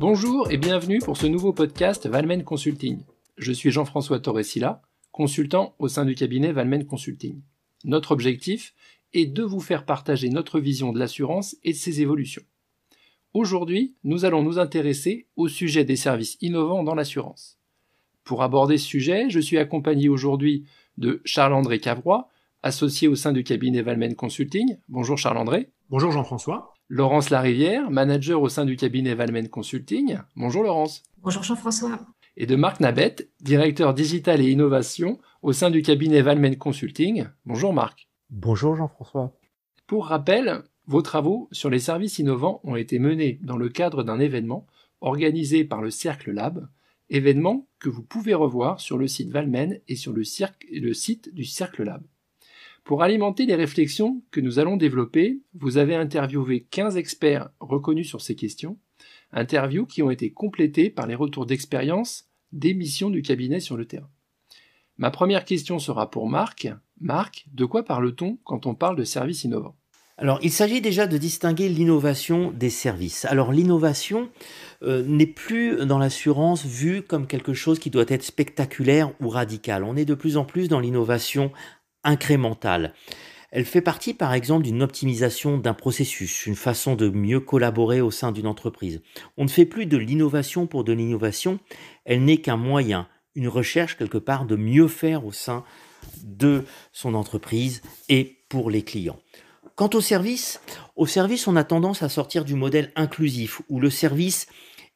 Bonjour et bienvenue pour ce nouveau podcast Valmen Consulting. Je suis Jean-François Torresilla, consultant au sein du cabinet Valmen Consulting. Notre objectif est de vous faire partager notre vision de l'assurance et de ses évolutions. Aujourd'hui, nous allons nous intéresser au sujet des services innovants dans l'assurance. Pour aborder ce sujet, je suis accompagné aujourd'hui de Charles-André Cavrois, associé au sein du cabinet Valmen Consulting. Bonjour Charles-André. Bonjour Jean-François. Laurence Larivière, manager au sein du cabinet Valmen Consulting. Bonjour Laurence. Bonjour Jean-François. Et de Marc Nabette, directeur digital et innovation au sein du cabinet Valmen Consulting. Bonjour Marc. Bonjour Jean-François. Pour rappel, vos travaux sur les services innovants ont été menés dans le cadre d'un événement organisé par le Cercle Lab, événement que vous pouvez revoir sur le site Valmen et sur le, le site du Cercle Lab. Pour alimenter les réflexions que nous allons développer, vous avez interviewé 15 experts reconnus sur ces questions, interviews qui ont été complétées par les retours d'expérience des missions du cabinet sur le terrain. Ma première question sera pour Marc. Marc, de quoi parle-t-on quand on parle de services innovants alors, il s'agit déjà de distinguer l'innovation des services. Alors, l'innovation euh, n'est plus dans l'assurance vue comme quelque chose qui doit être spectaculaire ou radical. On est de plus en plus dans l'innovation incrémentale. Elle fait partie par exemple d'une optimisation d'un processus, une façon de mieux collaborer au sein d'une entreprise. On ne fait plus de l'innovation pour de l'innovation, elle n'est qu'un moyen, une recherche quelque part de mieux faire au sein de son entreprise et pour les clients. Quant au service, au service on a tendance à sortir du modèle inclusif où le service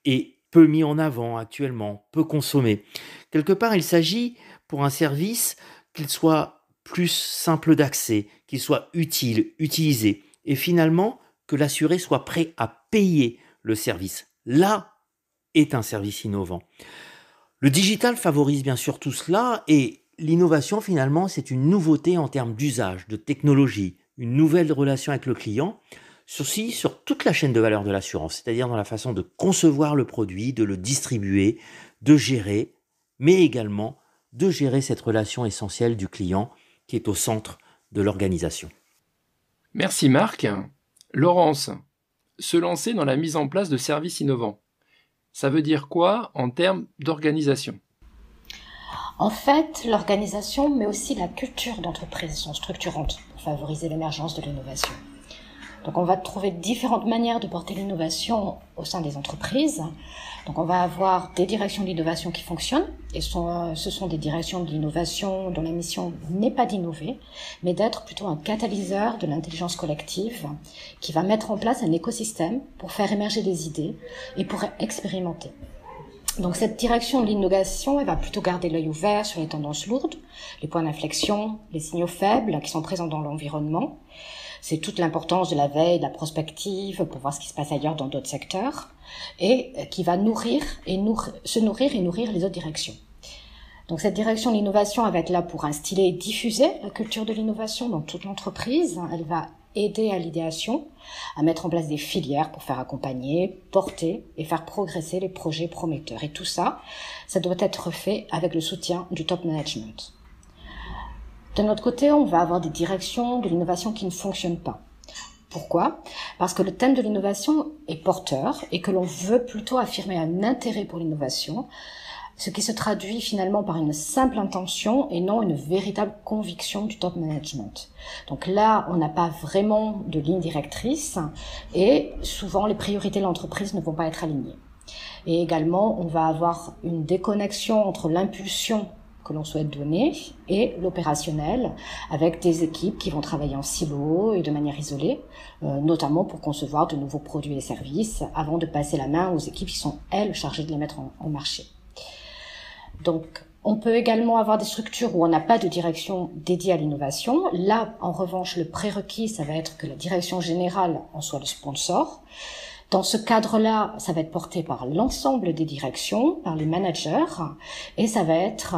est peu mis en avant actuellement, peu consommé. Quelque part il s'agit pour un service qu'il soit plus simple d'accès, qu'il soit utile, utilisé, et finalement que l'assuré soit prêt à payer le service. Là est un service innovant. Le digital favorise bien sûr tout cela et l'innovation finalement c'est une nouveauté en termes d'usage, de technologie, une nouvelle relation avec le client, ceci sur toute la chaîne de valeur de l'assurance, c'est-à-dire dans la façon de concevoir le produit, de le distribuer, de gérer, mais également de gérer cette relation essentielle du client qui est au centre de l'organisation. Merci Marc. Laurence, se lancer dans la mise en place de services innovants, ça veut dire quoi en termes d'organisation en fait, l'organisation, mais aussi la culture d'entreprise sont structurantes pour favoriser l'émergence de l'innovation. Donc on va trouver différentes manières de porter l'innovation au sein des entreprises. Donc on va avoir des directions d'innovation qui fonctionnent, et euh, ce sont des directions d'innovation dont la mission n'est pas d'innover, mais d'être plutôt un catalyseur de l'intelligence collective qui va mettre en place un écosystème pour faire émerger des idées et pour expérimenter. Donc cette direction de l'innovation, elle va plutôt garder l'œil ouvert sur les tendances lourdes, les points d'inflexion, les signaux faibles qui sont présents dans l'environnement. C'est toute l'importance de la veille, de la prospective, pour voir ce qui se passe ailleurs dans d'autres secteurs, et euh, qui va nourrir et se nourrir et nourrir les autres directions. Donc cette direction de l'innovation, va être là pour instiller et diffuser la culture de l'innovation dans toute l'entreprise. Elle va aider à l'idéation, à mettre en place des filières pour faire accompagner, porter et faire progresser les projets prometteurs. Et tout ça, ça doit être fait avec le soutien du top management. D'un autre côté, on va avoir des directions de l'innovation qui ne fonctionnent pas. Pourquoi Parce que le thème de l'innovation est porteur et que l'on veut plutôt affirmer un intérêt pour l'innovation, ce qui se traduit finalement par une simple intention et non une véritable conviction du top management. Donc là, on n'a pas vraiment de ligne directrice et souvent les priorités de l'entreprise ne vont pas être alignées. Et également, on va avoir une déconnexion entre l'impulsion que l'on souhaite donner et l'opérationnel avec des équipes qui vont travailler en silo et de manière isolée, euh, notamment pour concevoir de nouveaux produits et services avant de passer la main aux équipes qui sont, elles, chargées de les mettre en, en marché. Donc, on peut également avoir des structures où on n'a pas de direction dédiée à l'innovation. Là, en revanche, le prérequis, ça va être que la direction générale en soit le sponsor. Dans ce cadre-là, ça va être porté par l'ensemble des directions, par les managers, et ça va être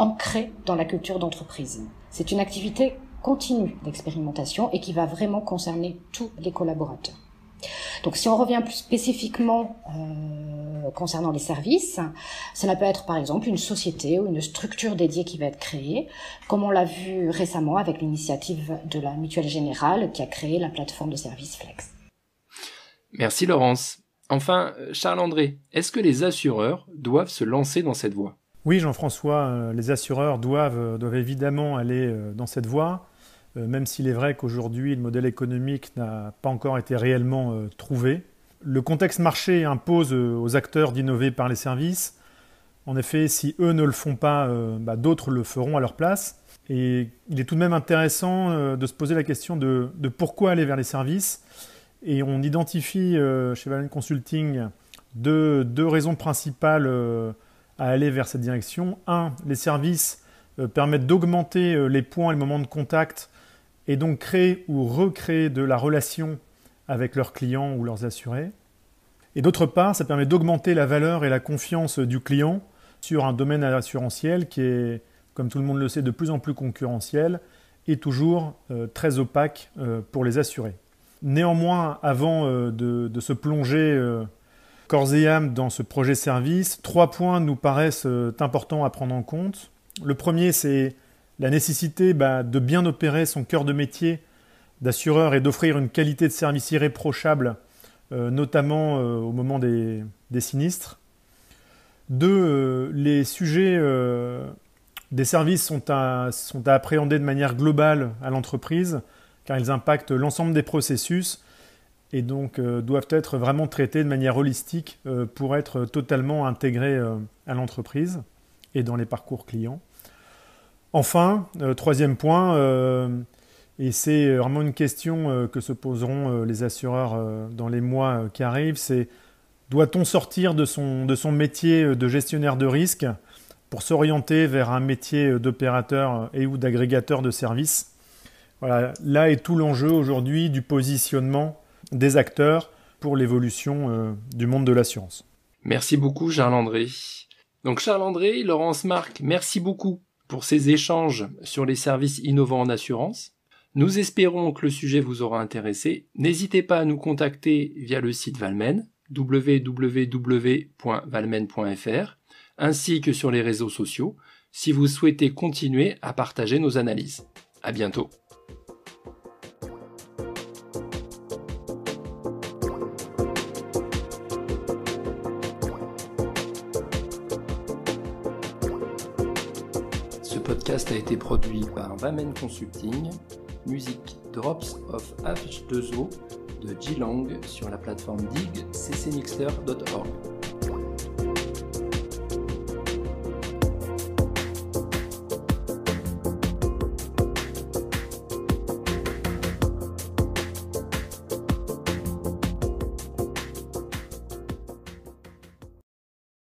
Ancré dans la culture d'entreprise. C'est une activité continue d'expérimentation et qui va vraiment concerner tous les collaborateurs. Donc si on revient plus spécifiquement euh, concernant les services, cela peut être par exemple une société ou une structure dédiée qui va être créée, comme on l'a vu récemment avec l'initiative de la Mutuelle Générale qui a créé la plateforme de services Flex. Merci Laurence. Enfin, euh, Charles-André, est-ce que les assureurs doivent se lancer dans cette voie oui, Jean-François, euh, les assureurs doivent, euh, doivent, évidemment aller euh, dans cette voie, même s'il est vrai qu'aujourd'hui le modèle économique n'a pas encore été réellement trouvé. Le contexte marché impose aux acteurs d'innover par les services. En effet, si eux ne le font pas, bah, d'autres le feront à leur place. Et il est tout de même intéressant de se poser la question de, pourquoi aller vers les services. Et on identifie chez Valen Consulting deux raisons principales à aller vers cette direction. Un, les services euh, permettent d'augmenter euh, les points, et les moments de contact et donc créer ou recréer de la relation avec leurs clients ou leurs assurés. Et d'autre part, ça permet d'augmenter la valeur et la confiance euh, du client sur un domaine assurantiel qui est, comme tout le monde le sait, de plus en plus concurrentiel et toujours très opaque pour les assurés. Néanmoins, avant de se plonger corps et dans ce projet service, trois points nous paraissent euh, importants à prendre en compte. Le premier, c'est la nécessité bah, de bien opérer son cœur de métier d'assureur et d'offrir une qualité de service irréprochable, euh, notamment euh, au moment des, sinistres. Deux, les sujets des services sont à appréhender de manière globale à l'entreprise, car ils impactent l'ensemble des processus et donc euh, doivent être vraiment traités de manière holistique euh, pour être totalement intégrés euh, à l'entreprise et dans les parcours clients. Enfin, troisième point, et c'est vraiment une question que se poseront les assureurs dans les mois qui arrivent, c'est doit-on sortir de son, de son, métier de gestionnaire de risque pour s'orienter vers un métier d'opérateur et ou d'agrégateur de services Voilà, là est tout l'enjeu aujourd'hui du positionnement des acteurs pour l'évolution euh, du monde de l'assurance. Merci beaucoup Charles André. Donc Charles André, Laurence Marc, merci beaucoup pour ces échanges sur les services innovants en assurance. Nous espérons que le sujet vous aura intéressé. N'hésitez pas à nous contacter via le site Valmen www.valmen.fr ainsi que sur les réseaux sociaux si vous souhaitez continuer à partager nos analyses. À bientôt. Le podcast a été produit par Vamen Consulting, musique Drops of H2O de g sur la plateforme digccmixer.org